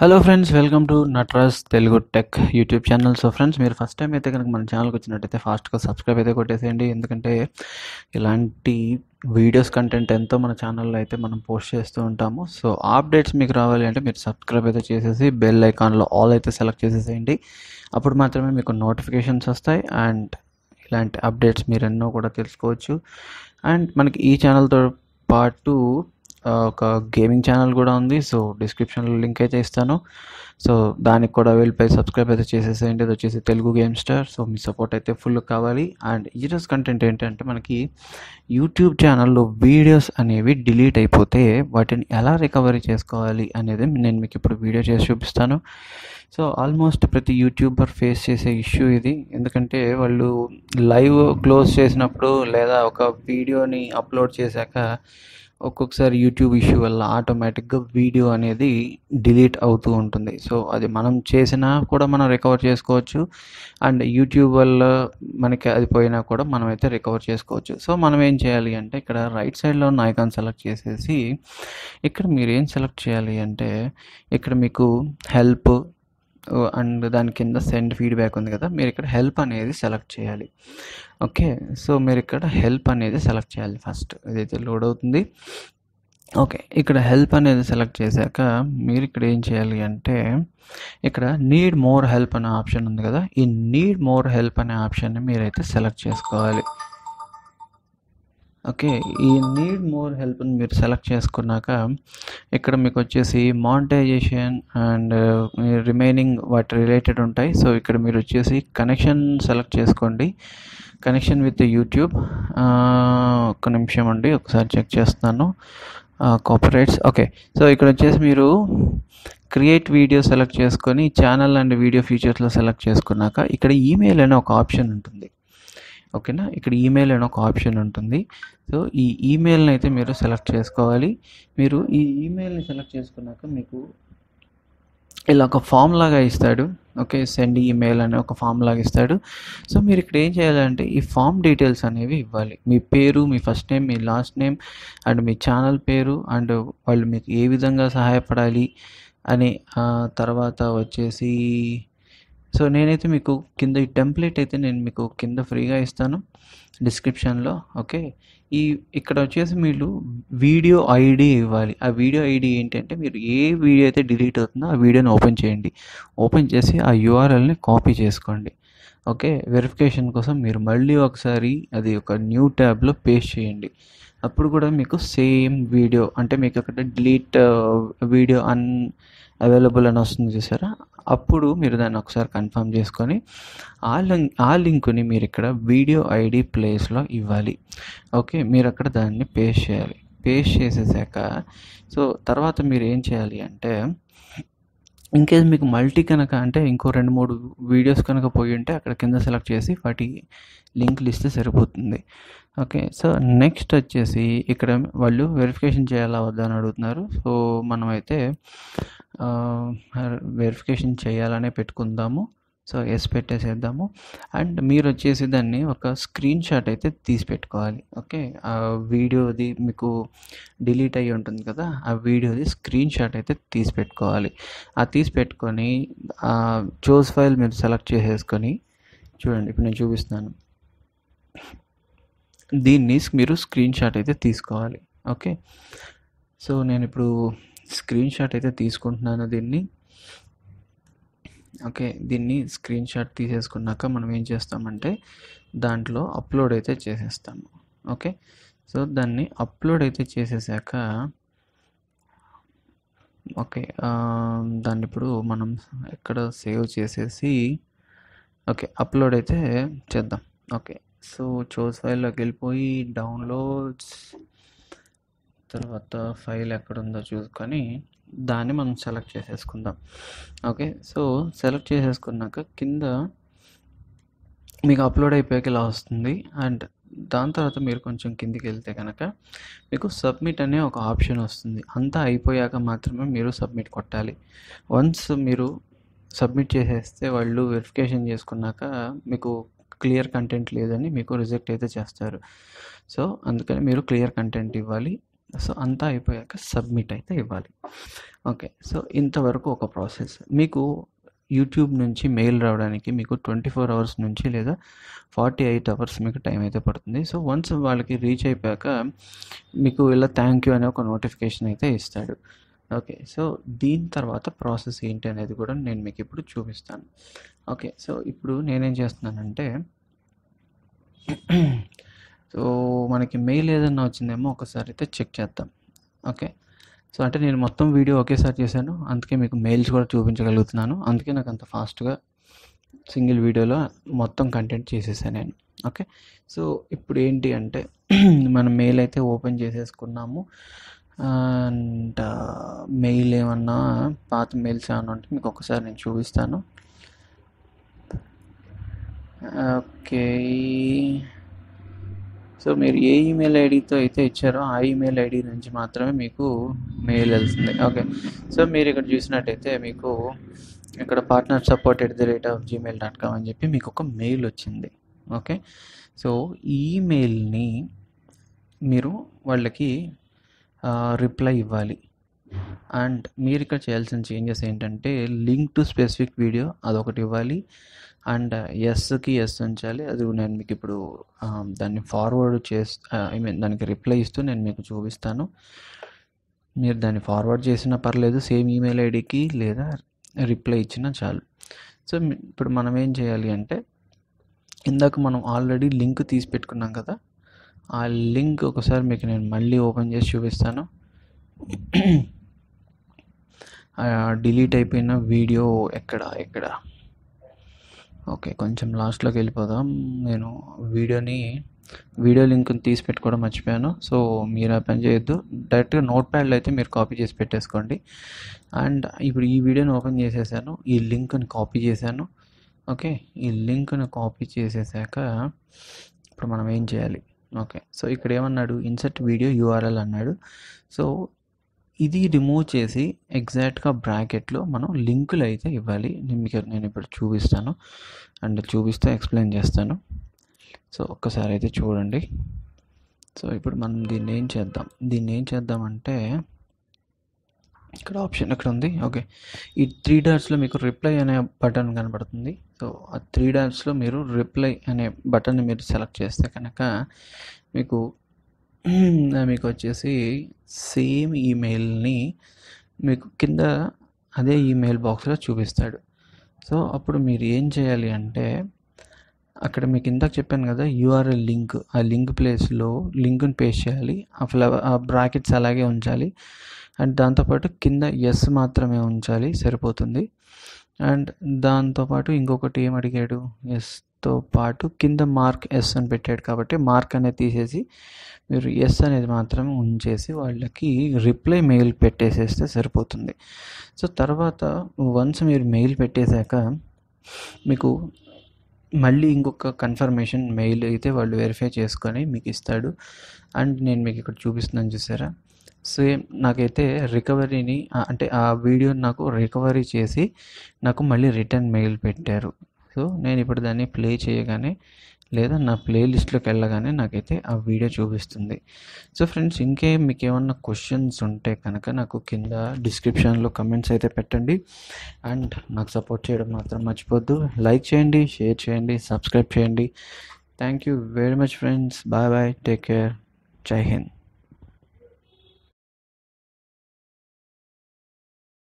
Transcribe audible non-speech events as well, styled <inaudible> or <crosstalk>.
hello friends welcome to Natraj Telugu tech YouTube channel so friends మీరు first time అయితే కనుక మన ఛానల్కి వచ్చినట్టయితే ఫాస్ట్గా సబ్స్క్రైబ్ అయితే కొట్టేసేయండి ఎందుకంటే ఇలాంటి వీడియోస్ కంటెంట్ ఎంతో మన ఛానల్లో అయితే మనం పోస్ట్ చేస్తూ ఉంటాము సో అప్డేట్స్ మీకు రావాలి అంటే మీరు సబ్స్క్రైబ్ అయితే చేసేసి బెల్ ఐకాన్లో ఆల్ అయితే సెలెక్ట్ చేసేసేయండి అప్పుడు మాత్రమే మీకు నోటిఫికేషన్స్ వస్తాయి అండ్ ఇలాంటి అప్డేట్స్ మీరు ఎన్నో కూడా తెలుసుకోవచ్చు అండ్ మనకి ఈ ఛానల్తో పాటు ఒక గేమింగ్ ఛానల్ కూడా ఉంది సో డిస్క్రిప్షన్లో లింక్ అయితే ఇస్తాను సో దానికి కూడా వెళ్ళిపోయి సబ్స్క్రైబ్ అయితే చేసేసేయండి అది వచ్చేసి తెలుగు గేమ్ స్టార్ సో మీ సపోర్ట్ అయితే ఫుల్ కావాలి అండ్ రోజు కంటెంట్ ఏంటంటే మనకి యూట్యూబ్ ఛానల్లో వీడియోస్ అనేవి డిలీట్ అయిపోతే వాటిని ఎలా రికవరీ చేసుకోవాలి అనేది నేను మీకు ఇప్పుడు వీడియో చేసి చూపిస్తాను సో ఆల్మోస్ట్ ప్రతి యూట్యూబర్ ఫేస్ చేసే ఇష్యూ ఇది ఎందుకంటే వాళ్ళు లైవ్ క్లోజ్ చేసినప్పుడు లేదా ఒక వీడియోని అప్లోడ్ చేశాక ఒక్కొక్కసారి యూట్యూబ్ ఇష్యూ వల్ల ఆటోమేటిక్గా వీడియో అనేది డిలీట్ అవుతూ ఉంటుంది సో అది మనం చేసినా కూడా మనం రికవర్ చేసుకోవచ్చు అండ్ యూట్యూబ్ వల్ల మనకి అది పోయినా కూడా మనం అయితే రికవర్ చేసుకోవచ్చు సో మనం ఏం చేయాలి అంటే ఇక్కడ రైట్ సైడ్లో ఉన్న ఐకాన్ సెలెక్ట్ చేసేసి ఇక్కడ మీరు ఏం సెలెక్ట్ చేయాలి అంటే ఇక్కడ మీకు హెల్ప్ అండ్ దాని కింద సెండ్ ఫీడ్బ్యాక్ ఉంది కదా మీరు ఇక్కడ హెల్ప్ అనేది సెలెక్ట్ చేయాలి ఓకే సో మీరు ఇక్కడ హెల్ప్ అనేది సెలెక్ట్ చేయాలి ఫస్ట్ ఇదైతే లోడ్ అవుతుంది ఓకే ఇక్కడ హెల్ప్ అనేది సెలెక్ట్ చేశాక మీరు ఇక్కడ ఏం చేయాలి అంటే ఇక్కడ నీడ్ మోర్ హెల్ప్ అనే ఆప్షన్ ఉంది కదా ఈ నీడ్ మోర్ హెల్ప్ అనే ఆప్షన్ని మీరైతే సెలెక్ట్ చేసుకోవాలి ఓకే ఈ నీడ్ మోర్ హెల్ప్ని మీరు సెలెక్ట్ చేసుకున్నాక ఇక్కడ మీకు వచ్చేసి మానిటైజేషన్ అండ్ రిమైనింగ్ వాటి రిలేటెడ్ ఉంటాయి సో ఇక్కడ మీరు వచ్చేసి కనెక్షన్ సెలెక్ట్ చేసుకోండి కనెక్షన్ విత్ యూట్యూబ్ ఒక్క నిమిషం అండి ఒకసారి చెక్ చేస్తున్నాను కోఆపరేట్స్ ఓకే సో ఇక్కడ వచ్చేసి మీరు క్రియేట్ వీడియో సెలెక్ట్ చేసుకొని ఛానల్ అండ్ వీడియో ఫీచర్స్లో సెలెక్ట్ చేసుకున్నాక ఇక్కడ ఈమెయిల్ అనే ఒక ఆప్షన్ ఉంటుంది ఓకేనా ఇక్కడ ఈమెయిల్ అని ఒక ఆప్షన్ ఉంటుంది సో ఈ ఈమెయిల్ని అయితే మీరు సెలెక్ట్ చేసుకోవాలి మీరు ఈ ఈమెయిల్ని సెలెక్ట్ చేసుకున్నాక మీకు ఇలా ఒక ఫామ్ లాగా ఇస్తాడు ఓకే సెండ్ ఈమెయిల్ అనే ఒక ఫామ్ లాగా ఇస్తాడు సో మీరు ఇక్కడ ఏం చేయాలంటే ఈ ఫామ్ డీటెయిల్స్ అనేవి ఇవ్వాలి మీ పేరు మీ ఫస్ట్ నేమ్ మీ లాస్ట్ నేమ్ అండ్ మీ ఛానల్ పేరు అండ్ వాళ్ళు మీకు ఏ విధంగా సహాయపడాలి అని తర్వాత వచ్చేసి సో నేనైతే మీకు కింద ఈ టెంప్లెట్ అయితే నేను మీకు కింద ఫ్రీగా ఇస్తాను డిస్క్రిప్షన్లో ఓకే ఈ ఇక్కడ వచ్చేసి మీరు వీడియో ఐడి ఇవ్వాలి ఆ వీడియో ఐడి ఏంటంటే మీరు ఏ వీడియో అయితే డిలీట్ అవుతుందో ఆ వీడియోని ఓపెన్ చేయండి ఓపెన్ చేసి ఆ యూఆర్ఎల్ని కాపీ చేసుకోండి ఓకే వెరిఫికేషన్ కోసం మీరు మళ్ళీ ఒకసారి అది ఒక న్యూ ట్యాబ్లో పేస్ట్ చేయండి అప్పుడు కూడా మీకు సేమ్ వీడియో అంటే మీకు అక్కడ డిలీట్ వీడియో అన్ అవైలబుల్ అని వస్తుంది చూసారా అప్పుడు మీరు దాన్ని ఒకసారి కన్ఫర్మ్ చేసుకొని ఆ లింక్ ఆ లింక్ని మీరు ఇక్కడ వీడియో ఐడి ప్లేస్లో ఇవ్వాలి ఓకే మీరు అక్కడ దాన్ని పేస్ట్ చేయాలి పేస్ట్ చేసేసాక సో తర్వాత మీరు ఏం చేయాలి అంటే ఇన్కేస్ మీకు మల్టీ కనుక అంటే ఇంకో రెండు మూడు వీడియోస్ కనుక పోయి ఉంటే అక్కడ కింద సెలెక్ట్ చేసి వాటి లింక్లు ఇస్తే సరిపోతుంది ఓకే సో నెక్స్ట్ వచ్చేసి ఇక్కడ వాళ్ళు వెరిఫికేషన్ చేయాలా వద్దా అని అడుగుతున్నారు సో మనమైతే వెరిఫికేషన్ చేయాలనే పెట్టుకుందాము సో ఎస్ పెట్టేసేద్దాము అండ్ మీరు వచ్చేసి దాన్ని ఒక స్క్రీన్ షాట్ అయితే తీసి పెట్టుకోవాలి ఓకే ఆ వీడియోది మీకు డిలీట్ అయ్యి ఉంటుంది కదా ఆ వీడియోది స్క్రీన్ షాట్ అయితే తీసి పెట్టుకోవాలి ఆ తీసి పెట్టుకొని చోస్ ఫైల్ మీరు సెలెక్ట్ చేసేసుకొని చూడండి ఇప్పుడు నేను చూపిస్తున్నాను దీన్ని మీరు స్క్రీన్ షాట్ అయితే తీసుకోవాలి ఓకే సో నేను ఇప్పుడు స్క్రీన్ షాట్ అయితే తీసుకుంటున్నాను దీన్ని ఓకే దీన్ని స్క్రీన్ షాట్ తీసేసుకున్నాక మనం ఏం చేస్తామంటే దాంట్లో అప్లోడ్ అయితే చేసేస్తాము ఓకే సో దాన్ని అప్లోడ్ అయితే చేసేసాక ఓకే దాన్ని ఇప్పుడు మనం ఎక్కడ సేవ్ చేసేసి ఓకే అప్లోడ్ అయితే చేద్దాం ఓకే సో చోస్ ఫైల్లోకి వెళ్ళిపోయి డౌన్లోడ్స్ తర్వాత ఫైల్ ఎక్కడుందో చూసుకొని దాన్ని మనం సెలెక్ట్ చేసేసుకుందాం ఓకే సో సెలెక్ట్ చేసేసుకున్నాక కింద మీకు అప్లోడ్ అయిపోయాక ఇలా వస్తుంది అండ్ దాని తర్వాత మీరు కొంచెం కిందికి వెళ్తే కనుక మీకు సబ్మిట్ అనే ఒక ఆప్షన్ వస్తుంది అంతా అయిపోయాక మాత్రమే మీరు సబ్మిట్ కొట్టాలి వన్స్ మీరు సబ్మిట్ చేసేస్తే వాళ్ళు వెరిఫికేషన్ చేసుకున్నాక మీకు క్లియర్ కంటెంట్ లేదని మీకు రిజెక్ట్ అయితే చేస్తారు సో అందుకని మీరు క్లియర్ కంటెంట్ ఇవ్వాలి సో అంతా అయిపోయాక సబ్మిట్ అయితే ఇవ్వాలి ఓకే సో ఇంతవరకు ఒక ప్రాసెస్ మీకు యూట్యూబ్ నుంచి మెయిల్ రావడానికి మీకు ట్వంటీ ఫోర్ అవర్స్ నుంచి లేదా ఫార్టీ ఎయిట్ అవర్స్ మీకు టైం అయితే పడుతుంది సో వన్స్ వాళ్ళకి రీచ్ అయిపోయాక మీకు ఇలా థ్యాంక్ యూ అనే ఒక నోటిఫికేషన్ అయితే ఇస్తాడు ఓకే సో దీని తర్వాత ప్రాసెస్ ఏంటి అనేది కూడా నేను మీకు ఇప్పుడు చూపిస్తాను ఓకే సో ఇప్పుడు నేనేం చేస్తున్నానంటే సో మనకి మెయిల్ ఏదన్నా వచ్చిందేమో ఒకసారి అయితే చెక్ చేద్దాం ఓకే సో అంటే నేను మొత్తం వీడియో ఒకేసారి చేశాను అందుకే మీకు మెయిల్స్ కూడా చూపించగలుగుతున్నాను అందుకే నాకు అంత ఫాస్ట్గా సింగిల్ వీడియోలో మొత్తం కంటెంట్ చేసేసాను నేను ఓకే సో ఇప్పుడు ఏంటి అంటే <clears throat> మనం మెయిల్ అయితే ఓపెన్ చేసేసుకున్నాము అండ్ మెయిల్ ఏమన్నా పాత మెయిల్స్ ఏమన్నా ఉంటే మీకు ఒకసారి నేను చూపిస్తాను ఓకే సో మీరు ఏ ఈమెయిల్ ఐడితో అయితే ఇచ్చారో ఆ ఈమెయిల్ ఐడి నుంచి మాత్రమే మీకు మెయిల్ వెళ్తుంది ఓకే సో మీరు ఇక్కడ చూసినట్టయితే మీకు ఇక్కడ partner support at the rate of Gmail dot com అని చెప్పి మీకు ఒక మెయిల్ వచ్చింది ఓకే సో ఈమెయిల్ని మీరు వాళ్ళకి రిప్లై ఇవ్వాలి అండ్ మీరు ఇక్కడ చేయాల్సిన చేంజెస్ ఏంటంటే లింక్ టు స్పెసిఫిక్ వీడియో అదొకటి ఇవ్వాలి అండ్ ఎస్కి ఎస్ ఉంచాలి అది నేను మీకు ఇప్పుడు దాన్ని ఫార్వర్డ్ చేసి ఐ మీన్ దానికి రిప్లై ఇస్తూ నేను మీకు చూపిస్తాను మీరు దాన్ని ఫార్వర్డ్ చేసినా పర్లేదు సేమ్ ఈమెయిల్ ఐడికి లేదా రిప్లై ఇచ్చినా చాలు సో ఇప్పుడు మనం ఏం చేయాలి అంటే ఇందాక మనం ఆల్రెడీ లింక్ తీసి పెట్టుకున్నాం కదా ఆ లింక్ ఒకసారి మీకు నేను మళ్ళీ ఓపెన్ చేసి చూపిస్తాను డిలీట్ అయిపోయిన వీడియో ఎక్కడ ఎక్కడ ఓకే కొంచెం లాస్ట్లోకి వెళ్ళిపోదాం నేను వీడియోని వీడియో లింక్ని తీసి పెట్టుకోవడం మర్చిపోయాను సో మీరు ఆ పని చేయొద్దు డైరెక్ట్గా నోట్ ప్యాడ్లో అయితే మీరు కాపీ చేసి పెట్టేసుకోండి అండ్ ఇప్పుడు ఈ వీడియోని ఓపెన్ చేసేసాను ఈ లింక్ని కాపీ చేశాను ఓకే ఈ లింక్ను కాపీ చేసేసాక ఇప్పుడు మనం ఏం చేయాలి ఓకే సో ఇక్కడ ఏమన్నాడు ఇన్సర్ట్ వీడియో యూఆర్ఎల్ అన్నాడు సో ఇది రిమూవ్ చేసి ఎగ్జాక్ట్గా బ్రాకెట్లో మనం లింకులు అయితే ఇవ్వాలి మీకు నేను ఇప్పుడు చూపిస్తాను అండ్ చూపిస్తే ఎక్స్ప్లెయిన్ చేస్తాను సో ఒక్కసారి అయితే చూడండి సో ఇప్పుడు మనం దీన్ని ఏం చేద్దాం దీన్ని ఏం చేద్దామంటే ఇక్కడ ఆప్షన్ ఇక్కడ ఉంది ఓకే ఈ త్రీ డాట్స్లో మీకు రిప్లై అనే బటన్ కనబడుతుంది సో ఆ త్రీ డాట్స్లో మీరు రిప్లై అనే బటన్ని మీరు సెలెక్ట్ చేస్తే కనుక మీకు మీకు వచ్చేసి సేమ్ ఈమెయిల్ని మీకు కింద అదే ఈమెయిల్ బాక్స్లో చూపిస్తాడు సో అప్పుడు మీరు ఏం చేయాలి అంటే అక్కడ మీకు ఇందాక చెప్పాను కదా యూఆర్ఎల్ లింక్ ఆ లింక్ ప్లేస్లో లింక్ని పేస్ట్ చేయాలి ఆ ఫ్లవర్ ఆ బ్రాకెట్స్ అలాగే ఉంచాలి అండ్ దాంతోపాటు కింద ఎస్ మాత్రమే ఉంచాలి సరిపోతుంది అండ్ దాంతోపాటు ఇంకొకటి ఏం అడిగాడు ఎస్ తో పాటు కింద మార్క్ ఎస్ అని పెట్టాడు కాబట్టి మార్క్ అనేది తీసేసి మీరు ఎస్ అనేది మాత్రం ఉంచేసి వాళ్ళకి రిప్లై మెయిల్ పెట్టేసేస్తే సరిపోతుంది సో తర్వాత వన్స్ మీరు మెయిల్ పెట్టేశాక మీకు మళ్ళీ ఇంకొక కన్ఫర్మేషన్ మెయిల్ అయితే వాళ్ళు వెరిఫై చేసుకొని మీకు ఇస్తాడు అండ్ నేను మీకు ఇక్కడ చూపిస్తున్నాను చూసారా సేమ్ నాకైతే రికవరీని అంటే ఆ వీడియోని నాకు రికవరీ చేసి నాకు మళ్ళీ రిటర్న్ మెయిల్ పెట్టారు సో నేను ఇప్పుడు దాన్ని ప్లే చేయగానే లేదా నా ప్లేలిస్ట్లోకి వెళ్ళగానే నాకైతే ఆ వీడియో చూపిస్తుంది సో ఫ్రెండ్స్ ఇంకే మీకు ఏమన్నా క్వశ్చన్స్ ఉంటే కనుక నాకు కింద డిస్క్రిప్షన్లో కమెంట్స్ అయితే పెట్టండి అండ్ నాకు సపోర్ట్ చేయడం మాత్రం మర్చిపోద్దు లైక్ చేయండి షేర్ చేయండి సబ్స్క్రైబ్ చేయండి thank you very much friends bye bye take care జై హింద్